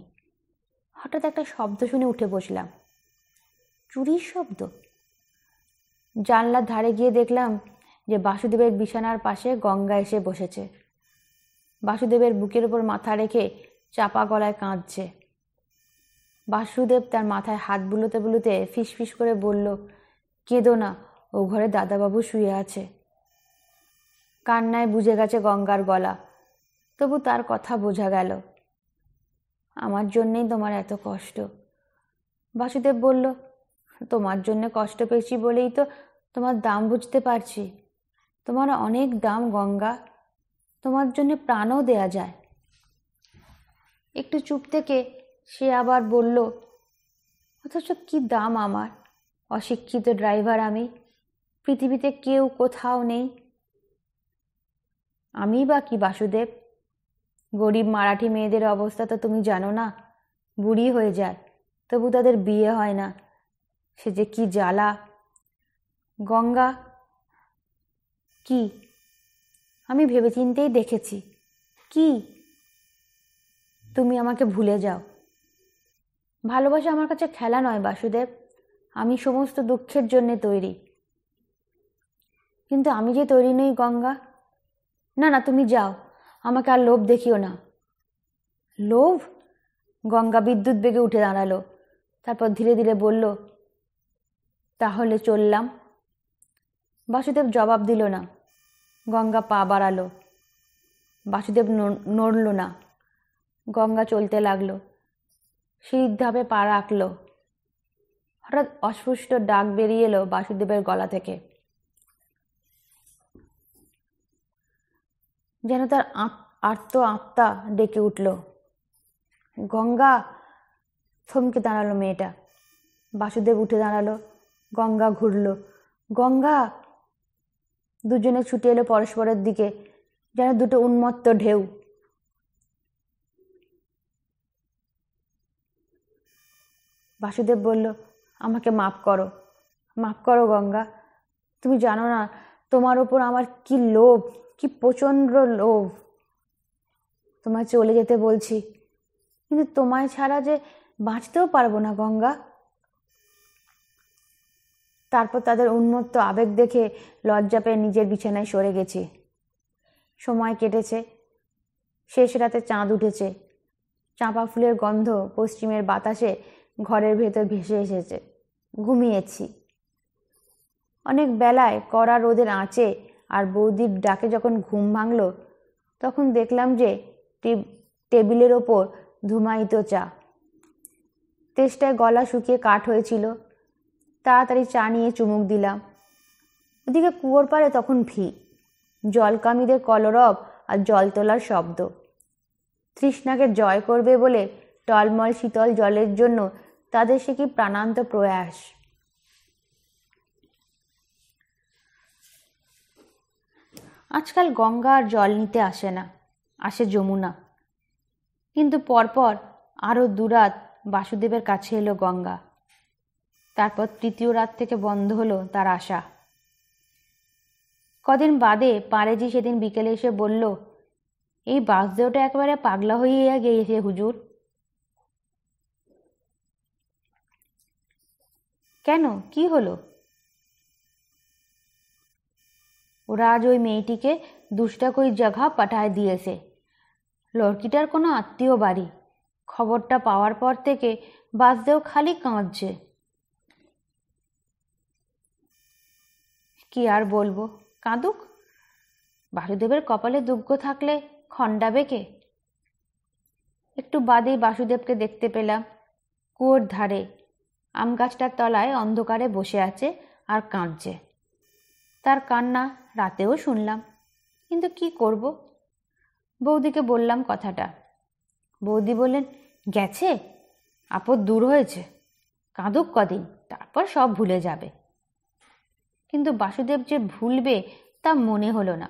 হঠাৎ একটা শব্দ শুনে উঠে বসলাম চুরির শব্দ জানলার ধারে গিয়ে দেখলাম যে বাসুদেবের বিছানার পাশে গঙ্গা এসে বসেছে বাসুদেবের বুকের ওপর মাথা রেখে চাপা গলায় কাঁদছে বাসুদেব তার মাথায় হাত বুলোতে বুলোতে ফিসফিস করে বলল কেঁদো না ও ঘরে দাদাবাবু শুয়ে আছে কান্নায় বুঝে গেছে গঙ্গার গলা তবু তার কথা বোঝা গেল আমার জন্যেই তোমার এত কষ্ট বাসুদেব বলল তোমার জন্য কষ্ট পেয়েছি বলেই তো তোমার দাম বুঝতে পারছি তোমার অনেক দাম গঙ্গা তোমার জন্য প্রাণও দেয়া যায় একটু চুপ থেকে সে আবার বলল অথচ কি দাম আমার অশিক্ষিত ড্রাইভার আমি পৃথিবীতে কেউ কোথাও নেই আমি বা কি বাসুদেব গরিব মারাঠি মেয়েদের অবস্থা তো তুমি জানো না বুড়ি হয়ে যায় তবু তাদের বিয়ে হয় না সে যে কি জ্বালা গঙ্গা কি আমি ভেবেচিন্তেই দেখেছি কি তুমি আমাকে ভুলে যাও ভালোবাসা আমার কাছে খেলা নয় বাসুদেব আমি সমস্ত দুঃখের জন্যে তৈরি কিন্তু আমি যে তৈরি নই গঙ্গা না না তুমি যাও আমাকে আর লোভ দেখিও না লোভ গঙ্গা বিদ্যুৎ বেগে উঠে দাঁড়ালো তারপর ধীরে ধীরে বলল তাহলে চললাম বাসুদেব জবাব দিল না গঙ্গা পা বাড়ালো বাসুদেব নড়ল না গঙ্গা চলতে লাগলো সিঁড়ির ধাপে পা রাখল হঠাৎ অস্পষ্ট ডাক বেরিয়ে এলো বাসুদেবের গলা থেকে যেন তার আত্ম আত্মা ডেকে উঠল গঙ্গা থমকে দাঁড়ালো মেয়েটা বাসুদেব উঠে দাঁড়ালো গঙ্গা ঘুরল গঙ্গা দুজনে ছুটে এলো পরস্পরের দিকে যেন দুটো উন্মত্ত ঢেউ বাসুদেব বলল আমাকে মাপ করো মাপ করো গঙ্গা তুমি জানো না তোমার ওপর আমার কি লোভ কি প্রচণ্ড লোভ তোমায় চলে যেতে বলছি কিন্তু তোমায় ছাড়া যে বাঁচতেও পারবো না গঙ্গা তারপর তাদের উন্মত্ত আবেগ দেখে লজ্জা পেয়ে নিজের বিছানায় সরে গেছি সময় কেটেছে শেষ রাতে চাঁদ উঠেছে চাঁপা ফুলের গন্ধ পশ্চিমের বাতাসে ঘরের ভেতর ভেসে এসেছে ঘুমিয়েছি অনেক বেলায় কড়া রোদের আঁচে আর বৌদির ডাকে যখন ঘুম ভাঙল তখন দেখলাম যে টেবিলের ওপর ধুমায়িত চা তেষ্টায় গলা শুকিয়ে কাঠ হয়েছিল তাড়াতাড়ি চা নিয়ে চুমুক দিলাম ওদিকে কুয়োর পাড়ে তখন ভি জলকামীদের কলরব আর জল তোলার শব্দ তৃষ্ণাকে জয় করবে বলে টলমল শীতল জলের জন্য তাদের সে কি প্রাণান্ত প্রয়াস আজকাল গঙ্গা আর জল নিতে আসে না আসে যমুনা কিন্তু পরপর আরও দুরাত বাসুদেবের কাছে এলো গঙ্গা তারপর তৃতীয় রাত থেকে বন্ধ হলো তার আশা কদিন বাদে পারেজি সেদিন বিকেলে এসে বলল এই বাসদেওটা একেবারে পাগলা হইয়া গিয়েছে হুজুর কেন কি হলো ওরা আজ ওই মেয়েটিকে দুষ্টা কই জায়গা পাঠায় দিয়েছে লড়কিটার কোনো আত্মীয় বাড়ি খবরটা পাওয়ার পর থেকে বাসদেও খালি কাঁদছে কি আর বলবো কাঁদুক বাসুদেবের কপালে দুগ্গ থাকলে খণ্ডাবে কে একটু বাদেই বাসুদেবকে দেখতে পেলাম কুয়োর ধারে আম গাছটার তলায় অন্ধকারে বসে আছে আর কাঁদছে তার কান্না রাতেও শুনলাম কিন্তু কি করব বৌদিকে বললাম কথাটা বৌদি বললেন গেছে আপদ দূর হয়েছে কাঁদুক কদিন তারপর সব ভুলে যাবে কিন্তু বাসুদেব যে ভুলবে তা মনে হলো না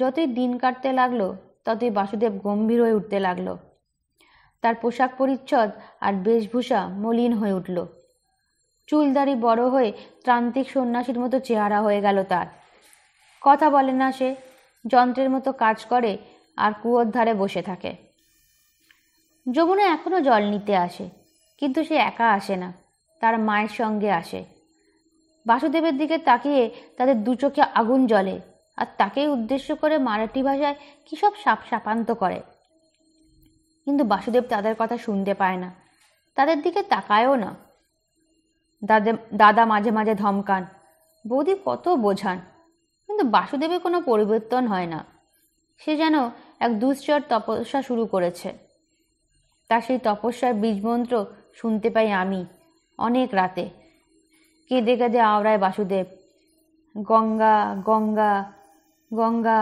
যতই দিন কাটতে লাগলো ততই বাসুদেব গম্ভীর হয়ে উঠতে লাগলো তার পোশাক পরিচ্ছদ আর বেশভূষা মলিন হয়ে উঠল চুলদারি বড় হয়ে ত্রান্তিক সন্ন্যাসীর মতো চেহারা হয়ে গেল তার কথা বলে না সে যন্ত্রের মতো কাজ করে আর কুয়োর ধারে বসে থাকে যমুনা এখনও জল নিতে আসে কিন্তু সে একা আসে না তার মায়ের সঙ্গে আসে বাসুদেবের দিকে তাকিয়ে তাদের দু চোখে আগুন জ্বলে আর তাকেই উদ্দেশ্য করে মারাঠি ভাষায় কী সব সাপ সাপান্ত করে কিন্তু বাসুদেব তাদের কথা শুনতে পায় না তাদের দিকে তাকায়ও না দাদা দাদা মাঝে মাঝে ধমকান বৌদি কত বোঝান কিন্তু বাসুদেবের কোনো পরিবর্তন হয় না সে যেন এক দুশ্চর তপস্যা শুরু করেছে তার সেই তপস্যার বীজমন্ত্র শুনতে পাই আমি অনেক রাতে কেঁদে কেঁদে আওড়ায় বাসুদেব গঙ্গা গঙ্গা গঙ্গা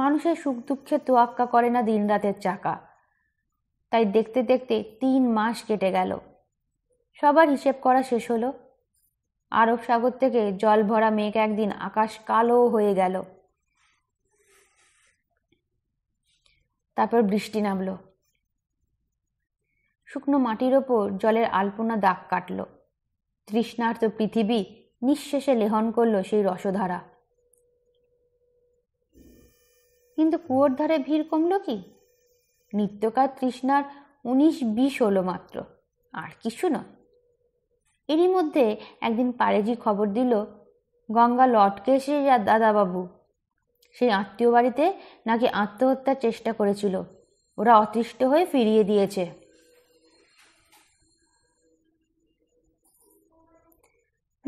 মানুষের সুখ দুঃখে তোয়াক্কা করে না দিন রাতের চাকা তাই দেখতে দেখতে তিন মাস কেটে গেল সবার হিসেব করা শেষ হলো আরব সাগর থেকে জল ভরা মেঘ একদিন আকাশ কালো হয়ে গেল তারপর বৃষ্টি নামলো শুকনো মাটির ওপর জলের আলপনা দাগ কাটল তৃষ্ণার্থ পৃথিবী নিঃশেষে লেহন করল সেই রসধারা কিন্তু কুয়োর ধারে ভিড় কমল কি নিত্যকার তৃষ্ণার উনিশ বিশ হলো মাত্র আর কিছু নয় এরই মধ্যে একদিন পারেজি খবর দিল গঙ্গা লটকে এসে যা দাদাবাবু সেই আত্মীয় বাড়িতে নাকি আত্মহত্যার চেষ্টা করেছিল ওরা অতিষ্ট হয়ে ফিরিয়ে দিয়েছে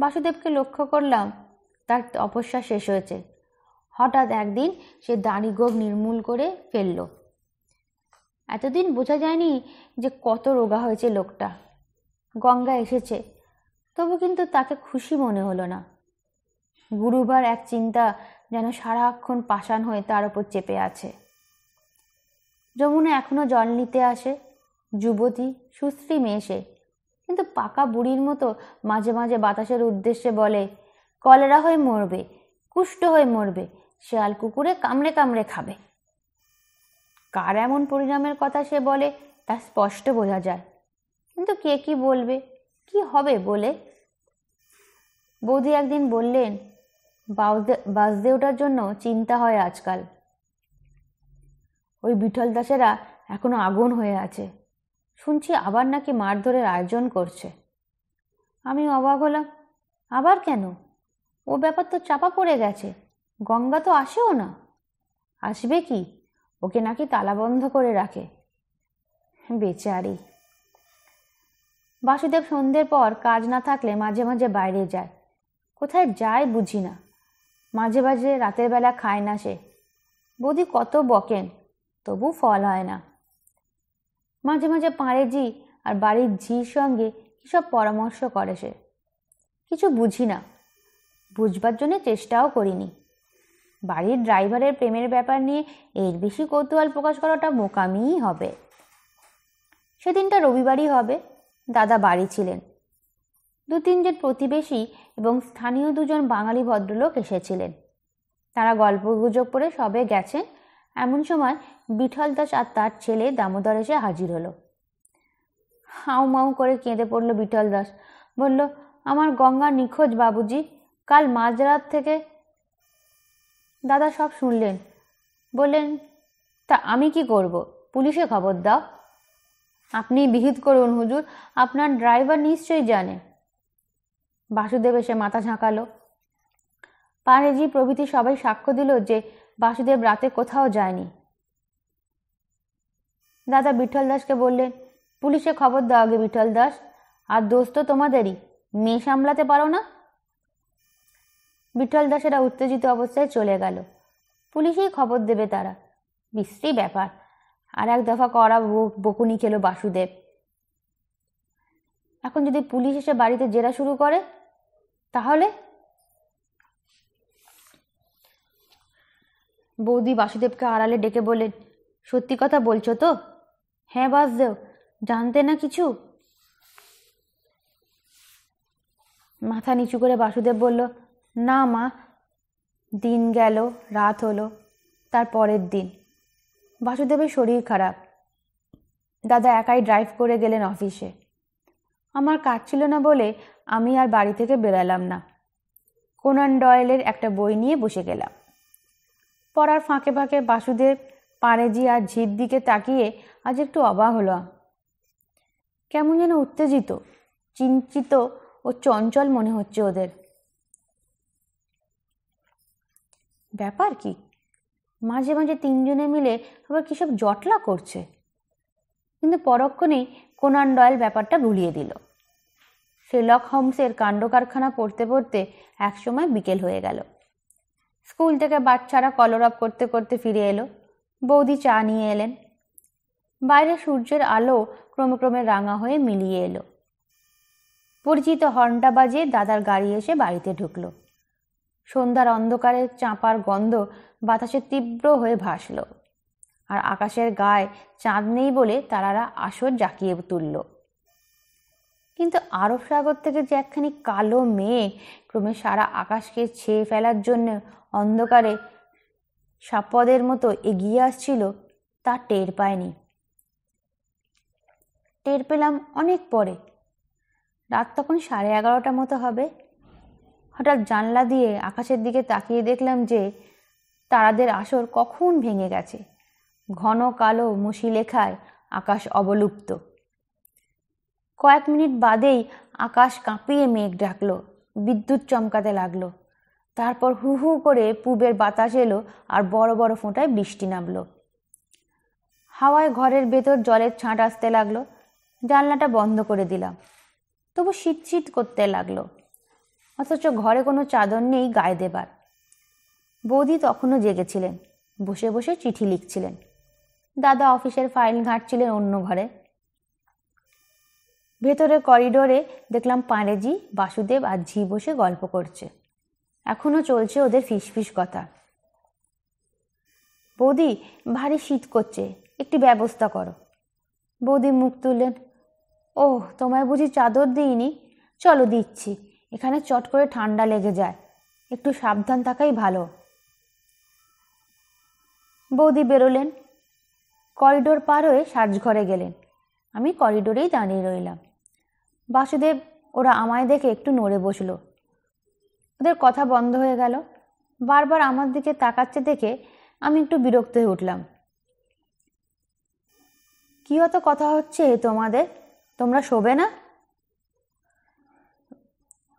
বাসুদেবকে লক্ষ্য করলাম তার তপস্যা শেষ হয়েছে হঠাৎ একদিন সে দাড়ি নির্মূল করে ফেলল এতদিন বোঝা যায়নি যে কত রোগা হয়েছে লোকটা গঙ্গা এসেছে তবু কিন্তু তাকে খুশি মনে হলো না গুরুবার এক চিন্তা যেন সারাক্ষণ পাষাণ হয়ে তার ওপর চেপে আছে যমুনা এখনও জল নিতে আসে যুবতী সুশ্রী মেয়ে সে কিন্তু পাকা বুড়ির মতো মাঝে মাঝে বাতাসের উদ্দেশ্যে বলে কলেরা হয়ে মরবে কুষ্ঠ হয়ে মরবে শেয়াল কুকুরে কামড়ে কামড়ে খাবে কার এমন পরিণামের কথা সে বলে তা স্পষ্ট বোঝা যায় কিন্তু কে কি বলবে কি হবে বলে বৌদি একদিন বললেন বাসদে ওঠার জন্য চিন্তা হয় আজকাল ওই বিঠল দাসেরা এখনো আগুন হয়ে আছে শুনছি আবার নাকি মারধরের আয়োজন করছে আমি অবাক হলাম আবার কেন ও ব্যাপার তো চাপা পড়ে গেছে গঙ্গা তো আসেও না আসবে কি ওকে নাকি তালাবন্ধ করে রাখে বেচারি বাসুদেব সন্ধ্যের পর কাজ না থাকলে মাঝে মাঝে বাইরে যায় কোথায় যায় বুঝি না মাঝে মাঝে রাতের বেলা খায় না সে বৌদি কত বকেন তবু ফল হয় না মাঝে মাঝে পাঁড়ে জি আর বাড়ির জির সঙ্গে কিসব পরামর্শ করে সে কিছু বুঝি না বুঝবার জন্য চেষ্টাও করিনি বাড়ির ড্রাইভারের প্রেমের ব্যাপার নিয়ে এর বেশি কৌতূহল প্রকাশ করাটা মোকামিই হবে সেদিনটা রবিবারই হবে দাদা বাড়ি ছিলেন দু তিনজন প্রতিবেশী এবং স্থানীয় দুজন বাঙালি ভদ্রলোক এসেছিলেন তারা গল্প গুজব করে সবে গেছেন এমন সময় বিঠল দাস আর তার ছেলে দামোদর এসে হাজির হলো হাউ মাউ করে কেঁদে পড়ল বিঠল দাস বলল আমার গঙ্গা নিখোঁজ বাবুজি কাল মাঝরাত থেকে দাদা সব শুনলেন বললেন তা আমি কি করব পুলিশে খবর দাও আপনি বিহিত করুন হুজুর আপনার ড্রাইভার নিশ্চয়ই জানে বাসুদেব এসে মাথা ঝাঁকালো পারেজি প্রভৃতি সবাই সাক্ষ্য দিল যে বাসুদেব রাতে কোথাও যায়নি দাদা বিঠল দাসকে বললেন পুলিশে খবর দাও আগে বিঠল দাস আর দোষ তো তোমাদেরই মেয়ে সামলাতে পারো না বিঠল দাসেরা উত্তেজিত অবস্থায় চলে গেল পুলিশেই খবর দেবে তারা বিশ্রী ব্যাপার আর এক দফা করা বকুনি খেলো বাসুদেব এখন যদি পুলিশ এসে বাড়িতে জেরা শুরু করে তাহলে বৌদি বাসুদেবকে আড়ালে ডেকে বলেন সত্যি কথা বলছো তো হ্যাঁ বাসদেব জানতে না কিছু মাথা নিচু করে বাসুদেব বলল না মা দিন গেল রাত হলো তার পরের দিন বাসুদেবের শরীর খারাপ দাদা একাই ড্রাইভ করে গেলেন অফিসে আমার কাজ ছিল না বলে আমি আর বাড়ি থেকে বেরালাম না কোনান ডয়েলের একটা বই নিয়ে বসে গেলাম পড়ার ফাঁকে ফাঁকে বাসুদেব পারেজি আর ঝির দিকে তাকিয়ে আজ একটু অবাক হলো কেমন যেন উত্তেজিত চিন্তিত ও চঞ্চল মনে হচ্ছে ওদের ব্যাপার কি মাঝে মাঝে তিনজনে মিলে আবার কিসব জটলা করছে কিন্তু পরক্ষণেই কোনান ডয়েল ব্যাপারটা ভুলিয়ে দিল লক হোমসের কাণ্ড কারখানা পড়তে পড়তে একসময় বিকেল হয়ে গেল স্কুল থেকে বাচ্চারা কলরব করতে করতে ফিরে এলো বৌদি চা নিয়ে এলেন বাইরে সূর্যের আলো ক্রমে ক্রমে রাঙা হয়ে মিলিয়ে এলো পরিচিত হর্নটা বাজে দাদার গাড়ি এসে বাড়িতে ঢুকলো সন্ধ্যার অন্ধকারে চাঁপার গন্ধ বাতাসে তীব্র হয়ে ভাসল আর আকাশের গায়ে চাঁদ নেই বলে তারারা আসর জাকিয়ে তুলল কিন্তু আরব সাগর থেকে যে একখানি কালো মেঘ ক্রমে সারা আকাশকে ছেয়ে ফেলার জন্য অন্ধকারে সাপদের মতো এগিয়ে আসছিল তা টের পায়নি টের পেলাম অনেক পরে রাত তখন সাড়ে এগারোটা মতো হবে হঠাৎ জানলা দিয়ে আকাশের দিকে তাকিয়ে দেখলাম যে তারাদের আসর কখন ভেঙে গেছে ঘন কালো মুশি লেখায় আকাশ অবলুপ্ত কয়েক মিনিট বাদেই আকাশ কাঁপিয়ে মেঘ ডাকলো বিদ্যুৎ চমকাতে লাগলো তারপর হু হু করে পুবের বাতাস এলো আর বড় বড় ফোঁটায় বৃষ্টি নামলো হাওয়ায় ঘরের ভেতর জলের ছাঁট আসতে লাগলো জানলাটা বন্ধ করে দিলাম তবু শীত শীত করতে লাগলো অথচ ঘরে কোনো চাদর নেই গায়ে দেবার বৌদি তখনও জেগেছিলেন বসে বসে চিঠি লিখছিলেন দাদা অফিসের ফাইল ঘাঁটছিলেন অন্য ঘরে ভেতরে করিডোরে দেখলাম পাঁড়েজি বাসুদেব আর ঝি বসে গল্প করছে এখনো চলছে ওদের ফিসফিস কথা বৌদি ভারী শীত করছে একটি ব্যবস্থা করো বৌদি মুখ তুললেন ও তোমায় বুঝি চাদর দিইনি চলো দিচ্ছি এখানে চট করে ঠান্ডা লেগে যায় একটু সাবধান থাকাই ভালো বৌদি বেরোলেন করিডোর পার হয়ে সাজঘরে গেলেন আমি করিডোরেই দাঁড়িয়ে রইলাম বাসুদেব ওরা আমায় দেখে একটু নড়ে বসলো ওদের কথা বন্ধ হয়ে গেল বারবার আমার দিকে তাকাচ্ছে দেখে আমি একটু বিরক্ত হয়ে উঠলাম কি অত কথা হচ্ছে তোমাদের তোমরা শোবে না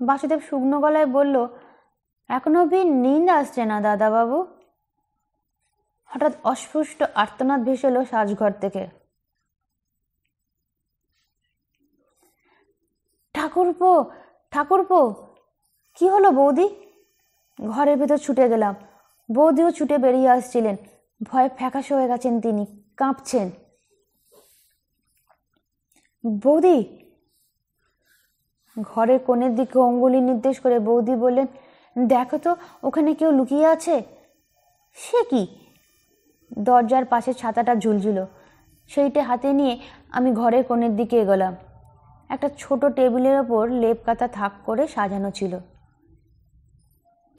বাসুদেব শুকনো গলায় বলল এখনো অব্দি নিন্দ আসছে না দাদাবাবু হঠাৎ অস্পুষ্ট আর্তনাদ ভেসে এলো সাজঘর থেকে ঠাকুরপো ঠাকুরপো কি হলো বৌদি ঘরের ভেতর ছুটে গেলাম বৌদিও ছুটে বেরিয়ে আসছিলেন ভয়ে ফ্যাকাশ হয়ে গেছেন তিনি কাঁপছেন বৌদি ঘরের কোণের দিকে অঙ্গুলি নির্দেশ করে বৌদি বললেন দেখো তো ওখানে কেউ লুকিয়ে আছে সে কি দরজার পাশে ছাতাটা ঝুলঝুলো সেইটা হাতে নিয়ে আমি ঘরের কোণের দিকে এগোলাম একটা ছোট টেবিলের ওপর লেপ কাতা থাক করে সাজানো ছিল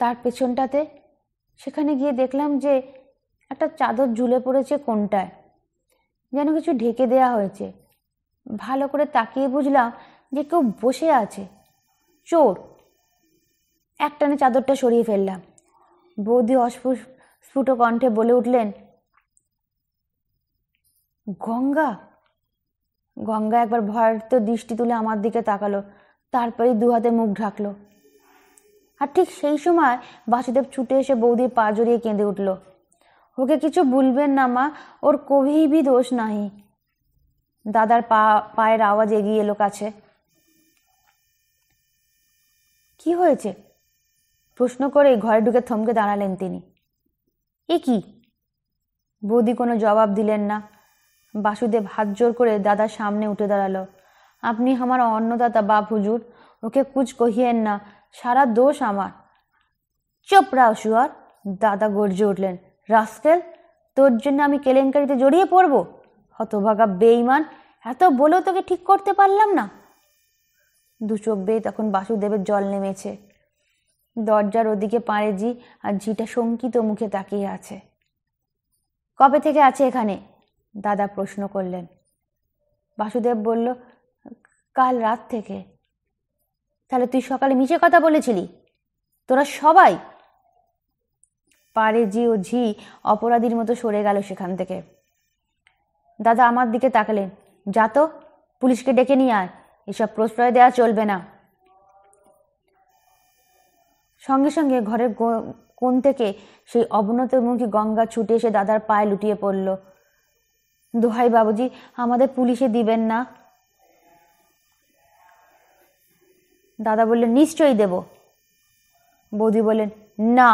তার পেছনটাতে সেখানে গিয়ে দেখলাম যে একটা চাদর ঝুলে পড়েছে কোনটায় যেন কিছু ঢেকে দেয়া হয়েছে ভালো করে তাকিয়ে বুঝলাম যে কেউ বসে আছে চোর একটানে চাদরটা সরিয়ে ফেললাম বৌদি অস্ফুস্ফুট কণ্ঠে বলে উঠলেন গঙ্গা গঙ্গা একবার ভয়ের তো দৃষ্টি তুলে আমার দিকে তাকালো তারপরেই দু হাতে মুখ ঢাকলো আর ঠিক সেই সময় বাসুদেব ছুটে এসে বৌদির পা জড়িয়ে কেঁদে উঠল ওকে কিছু বলবেন না মা ওর বি দোষ নাহি দাদার পা পায়ের আওয়াজ এগিয়ে এলো কাছে কি হয়েছে প্রশ্ন করে ঘরে ঢুকে থমকে দাঁড়ালেন তিনি এ কি বৌদি কোনো জবাব দিলেন না বাসুদেব হাত জোর করে দাদার সামনে উঠে দাঁড়ালো আপনি আমার অন্নদাতা বাপ হুজুর ওকে কুচ কহিয়েন না সারা দোষ আমার চুপ রাও শুয়ার দাদা গর্জে উঠলেন রাস্কেল তোর জন্য আমি কেলেঙ্কারিতে জড়িয়ে পড়ব হতভাগা বেইমান এত বলেও তোকে ঠিক করতে পারলাম না দু চোখ বেয়ে তখন বাসুদেবের জল নেমেছে দরজার ওদিকে জি আর ঝিটা শঙ্কিত মুখে তাকিয়ে আছে কবে থেকে আছে এখানে দাদা প্রশ্ন করলেন বাসুদেব বলল কাল রাত থেকে তাহলে তুই সকালে মিছে কথা বলেছিলি তোরা সবাই পারে জি ও ঝি অপরাধীর মতো সরে গেল সেখান থেকে দাদা আমার দিকে তাকালেন যা তো পুলিশকে ডেকে নিয়ে আয় এসব প্রশ্রয় দেওয়া চলবে না সঙ্গে সঙ্গে ঘরের কোন থেকে সেই অবনতমুখী গঙ্গা ছুটে এসে দাদার পায়ে লুটিয়ে পড়ল দোহাই বাবুজি আমাদের পুলিশে দিবেন না দাদা বললেন নিশ্চয়ই দেব বৌদি বললেন না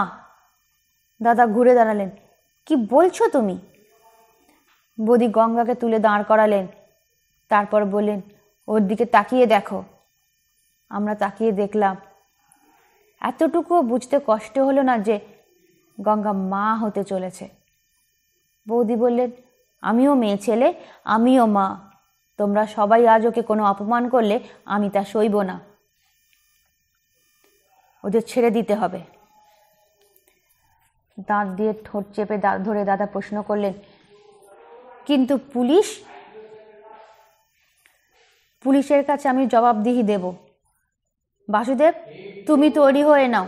দাদা ঘুরে দাঁড়ালেন কি বলছো তুমি বৌদি গঙ্গাকে তুলে দাঁড় করালেন তারপর বললেন ওর দিকে তাকিয়ে দেখো আমরা তাকিয়ে দেখলাম এতটুকুও বুঝতে কষ্ট হলো না যে গঙ্গা মা হতে চলেছে বৌদি বললেন আমিও মেয়ে ছেলে আমিও মা তোমরা সবাই আজ ওকে কোনো অপমান করলে আমি তা সইব না ওদের ছেড়ে দিতে হবে দাঁত দিয়ে ঠোঁট চেপে দাঁত ধরে দাদা প্রশ্ন করলেন কিন্তু পুলিশ পুলিশের কাছে আমি জবাবদিহি দেব বাসুদেব তুমি তৈরি হয়ে নাও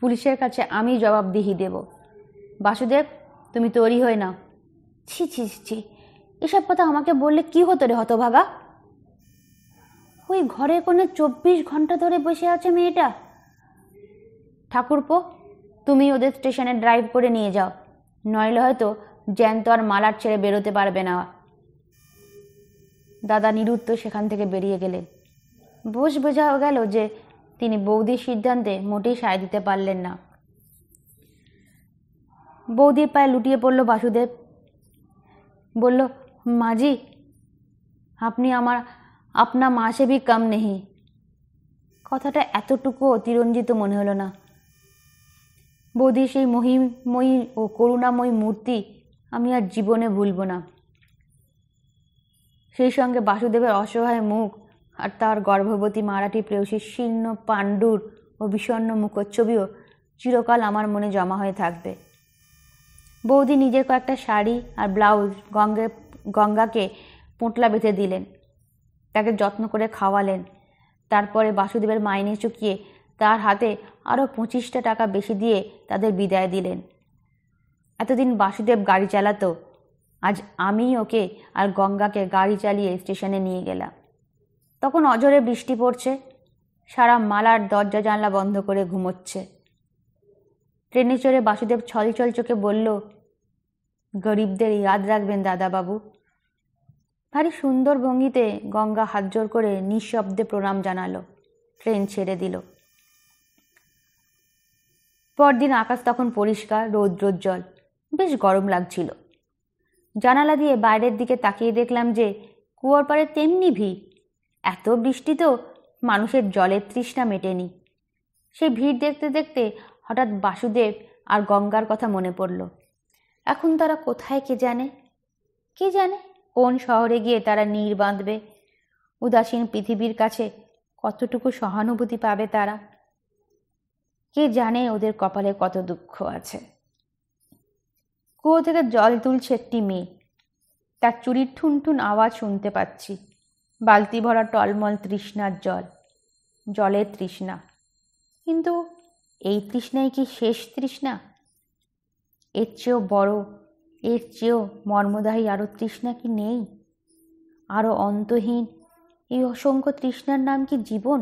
পুলিশের কাছে আমি জবাবদিহি দেব বাসুদেব তুমি তৈরি হয়ে নাও ছি ছি ছি এসব কথা আমাকে বললে কি হতো রে হতভাগা ওই ঘরের কোনো চব্বিশ ঘন্টা ধরে বসে আছে মেয়েটা ঠাকুরপো তুমি ওদের স্টেশনে ড্রাইভ করে নিয়ে যাও নইলে হয়তো জ্যান্ত আর মালার ছেড়ে বেরোতে পারবে না দাদা নিরুত্ত সেখান থেকে বেরিয়ে গেলেন বোস বোঝা গেল যে তিনি বৌদির সিদ্ধান্তে মোটেই সায় দিতে পারলেন না বৌদির পায়ে লুটিয়ে পড়ল বাসুদেব বলল মাজি আপনি আমার আপনা মা ভি কাম নেহি কথাটা এতটুকু অতিরঞ্জিত মনে হলো না বৌদি সেই মহিমময়ী ও করুণাময়ী মূর্তি আমি আর জীবনে ভুলব না সেই সঙ্গে বাসুদেবের অসহায় মুখ আর তার গর্ভবতী মারাঠি প্রেয়সীর শীর্ণ পাণ্ডুর ও বিষণ্ন মুখচ্ছবিও চিরকাল আমার মনে জমা হয়ে থাকবে বৌদি নিজের কয়েকটা শাড়ি আর ব্লাউজ গঙ্গে গঙ্গাকে পোঁটলা বেঁধে দিলেন তাকে যত্ন করে খাওয়ালেন তারপরে বাসুদেবের মাইনে চুকিয়ে তার হাতে আরও পঁচিশটা টাকা বেশি দিয়ে তাদের বিদায় দিলেন এতদিন বাসুদেব গাড়ি চালাতো আজ আমি ওকে আর গঙ্গাকে গাড়ি চালিয়ে স্টেশনে নিয়ে গেলাম তখন অজরে বৃষ্টি পড়ছে সারা মালার দরজা জানলা বন্ধ করে ঘুমোচ্ছে ট্রেনে চড়ে বাসুদেব ছল চোখে বলল গরিবদের ইয়াদ রাখবেন দাদাবাবু ভারী সুন্দর ভঙ্গিতে গঙ্গা হাত জোর করে নিঃশব্দে প্রণাম জানালো ট্রেন ছেড়ে দিল পরদিন আকাশ তখন পরিষ্কার রৌদ্রোজ্জ্বল বেশ গরম লাগছিল জানালা দিয়ে বাইরের দিকে তাকিয়ে দেখলাম যে কুয়োর পাড়ে তেমনি ভিড় এত বৃষ্টি তো মানুষের জলের তৃষ্ণা মেটেনি সেই ভিড় দেখতে দেখতে হঠাৎ বাসুদেব আর গঙ্গার কথা মনে পড়লো এখন তারা কোথায় কে জানে কে জানে কোন শহরে গিয়ে তারা নীর বাঁধবে উদাসীন পৃথিবীর কাছে কতটুকু সহানুভূতি পাবে তারা কে জানে ওদের কপালে কত দুঃখ আছে কুয়ো থেকে জল তুলছে একটি মেয়ে তার চুরির ঠুনঠুন আওয়াজ শুনতে পাচ্ছি বালতি ভরা টলমল তৃষ্ণার জল জলের তৃষ্ণা কিন্তু এই তৃষ্ণাই কি শেষ তৃষ্ণা এর চেয়েও বড় এর চেয়েও মর্মদাহী আরও তৃষ্ণা কি নেই আরও অন্তহীন এই অসংখ্য তৃষ্ণার নাম কি জীবন